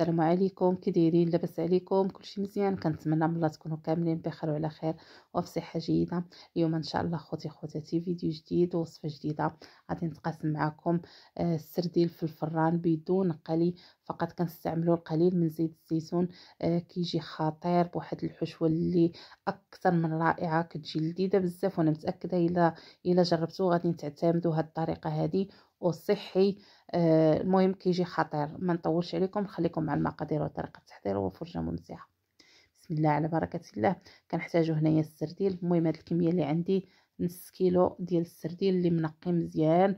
السلام عليكم كي دايرين لاباس عليكم كلشي مزيان كنتمنى من الله تكونوا كاملين بخير وعلى خير وبصحه جيده اليوم ان شاء الله خوتي خواتاتي فيديو جديد ووصفه جديده غادي نتقاسم معكم آه، السرديل في الفران بدون قلي فقط كنستعملوا القليل من زيت الزيتون آه، كيجي خطير بواحد الحشوه اللي اكثر من رائعه كتجي لذيذه بزاف وانا متاكده الا الا جربتوه غادي تعتمدوا هاد الطريقه هذه والصحي آه، المهم كيجي خطير ما نطولش عليكم نخليكم مع المقادير وطريقه التحضير وفرجه ممتعه بسم الله على بركه الله كنحتاجو هنايا السرديل المهم هاد الكميه اللي عندي نص كيلو ديال السرديل اللي منقي مزيان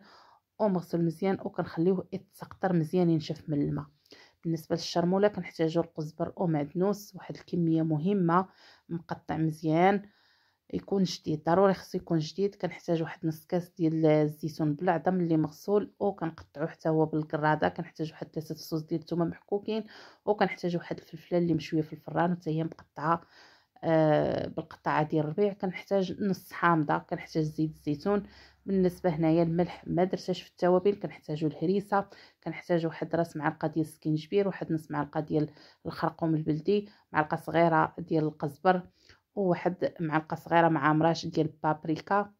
ومغسل مزيان وكنخليوه يتسقطر مزيان ينشف من الماء بالنسبه للشرموله كنحتاجو القزبر ومعدنوس واحد الكميه مهمه مقطع مزيان يكون جديد ضروري خصو يكون جديد كنحتاج واحد نص كاس ديال الزيتون بلعده اللي مغسول وكنقطعو حتى هو بالكراده كنحتاج واحد ثلاثه صوص ديال الثومه محكوكين وكنحتاج واحد الفلفله اللي مشويه في الفران حتى هي مقطعه آه، بالقطعه ديال الربيع كنحتاج نص حامضه كنحتاج زيت الزيتون بالنسبه هنايا الملح ما درتهاش في التوابل كنحتاجو الهريسه كنحتاج واحد راس معلقه ديال السكينجبير واحد نص معلقه ديال الخرقوم البلدي معلقه صغيره ديال القزبر وواحد معلقه صغيره مع مراش ديال البابريكا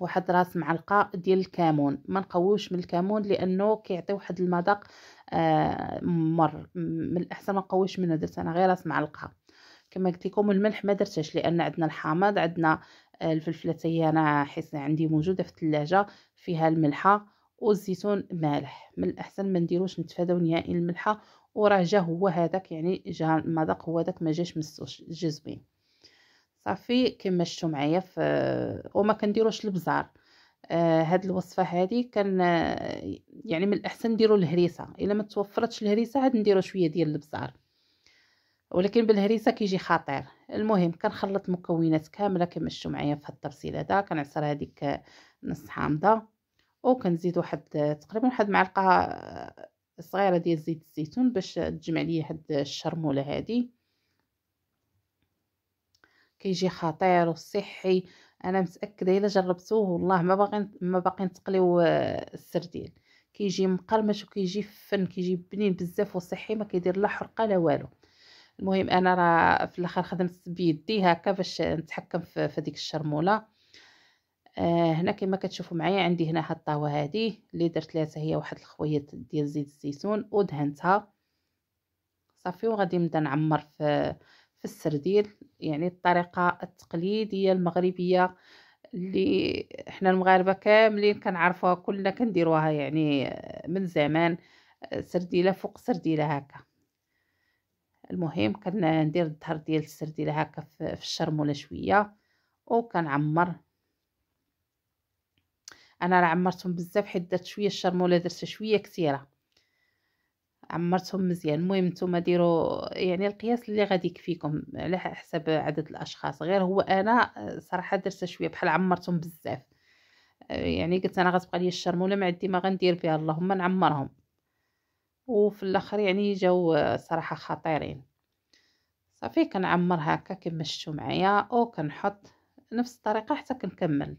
واحد راس معلقه ديال الكمون ما نقويوش من الكمون لانه كيعطي واحد المذاق آه مر من الاحسن ما نقويش منه درت انا غير راس معلقه كما قلت لكم الملح ما درتش لان عندنا الحامض عندنا آه، الفلفله هي انا حيت عندي موجوده في الثلاجه فيها الملحه والزيتون مالح من الاحسن ما نديروش نتفاداو نهائي الملحه وراه جا هو هذاك يعني جا المذاق هو داك ما جاش مسوش جزبين صافي كما شفتوا معايا في وما كنديروش البزار آه، هاد الوصفه هادي كان آه، يعني من الاحسن نديروا الهريسه الا ما توفرتش الهريسه عاد نديروا شويه ديال البزار ولكن بالهريسه كيجي خطير المهم كنخلط المكونات كامله كما شفتوا معايا في هاد الطبسيل هذا كنعصر هذيك نص حامضه وكنزيد واحد تقريبا واحد معلقه آه، صغيره ديال زيت الزيتون باش تجمع ليا هاد الشرموله هذه كيجي خطير وصحي انا متاكده الا جربتوه والله ما باغي ما باقي نتقليو آه، السردين كيجي مقرمش وكيجي فن كيجي بنين بزاف وصحي ما كيدير لا حرقه لا والو المهم انا راه في الاخر خدمت بيدي هكا باش نتحكم في, في الشرموله آه هنا كما كتشوفوا معايا عندي هنا هاد الطاوه هادي اللي درت لها هي واحد الخويط ديال زيت الزيتون ودهنتها صافي وغادي نبدا نعمر في في السردين يعني الطريقة التقليدية المغربية اللي احنا المغاربة كاملين كنعرفوها كلنا كنديروها يعني من زمان سرديلة فوق سرديلة هكا المهم كندير الظهر ديال السرديلة هكا في الشرمولة شوية وكنعمر انا راه عمرتهم بزاف حيت درت شويه الشرموله درتها شويه كثيره عمرتهم مزيان المهم نتوما ديروا يعني القياس اللي غادي يكفيكم على حسب عدد الاشخاص غير هو انا آه، صراحه درت شويه بحال عمرتهم بزاف آه، يعني قلت انا غتبقى لي الشرموله ما عندي ما غندير فيها اللهم نعمرهم وفي الاخر يعني جاو آه، صراحه خطيرين صافي كنعمر هكا كما شفتوا معايا وكنحط نفس الطريقه حتى كنكمل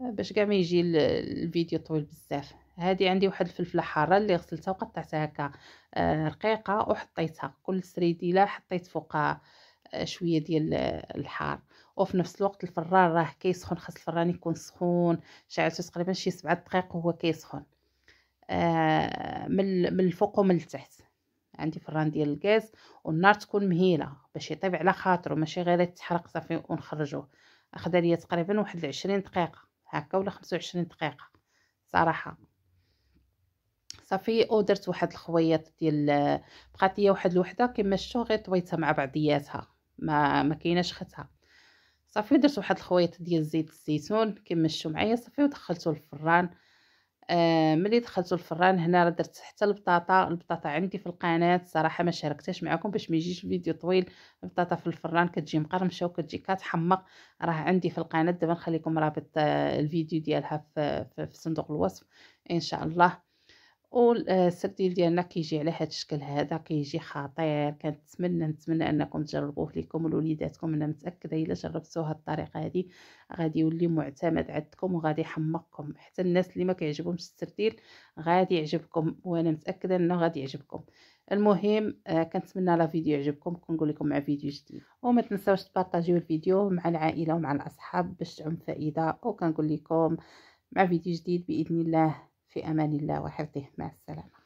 باش كاع ما يجي الفيديو طويل بزاف هذه عندي واحد الفلفله حاره اللي غسلتها وقطعتها هكا آه، رقيقه وحطيتها كل سريديله حطيت فوقها آه، شويه ديال الحار وفي نفس الوقت الفران راه كيسخن خاص الفران يكون سخون شعلته تقريبا شي سبعة دقائق وهو كيسخن آه من الفوق ومن التحت عندي فران ديال الغاز والنار تكون مهيله باش يطيب على خاطرو ماشي غير يتحرق صافي ونخرجوه اخذ ليا تقريبا واحد 20 دقيقه هكا ولا 25 دقيقه صراحه صافي او درت واحد الخويط ديال بقات ليا واحد الوحده كما شفتو غير طويتها مع بعضياتها ما ما كايناش ختها صافي درت واحد الخويط ديال زيت الزيتون كما شفتو معايا صافي ودخلته للفران آه ملي دخلته الفران هنا راه درت حتى البطاطا البطاطا عندي في القناه صراحه ما شاركتهاش معكم باش ما يجيش الفيديو طويل البطاطا في الفران كتجي مقرمشه وكتجي كتحمق راه عندي في القناه دابا نخليكم رابط آه، الفيديو ديالها في, في, في صندوق الوصف ان شاء الله والسرديل ديالنا كيجي على هذا الشكل هذا كيجي خطير كنتمنى نتمنى انكم تجربوه ليكم ولوليداتكم انا متاكده الا جربتوا هاد الطريقه هذه غادي يولي معتمد عندكم وغادي يحمقكم حتى الناس اللي ما كيعجبهمش السرديل غادي يعجبكم وانا متاكده انه غادي يعجبكم المهم آه كنتمنى لا فيديو يعجبكم كنقول لكم مع فيديو جديد وما تنساوش تبارطاجيو الفيديو مع العائله ومع الاصحاب باش تعم فائده وكنقول لكم مع فيديو جديد باذن الله في أمان الله وحفظه مع السلامة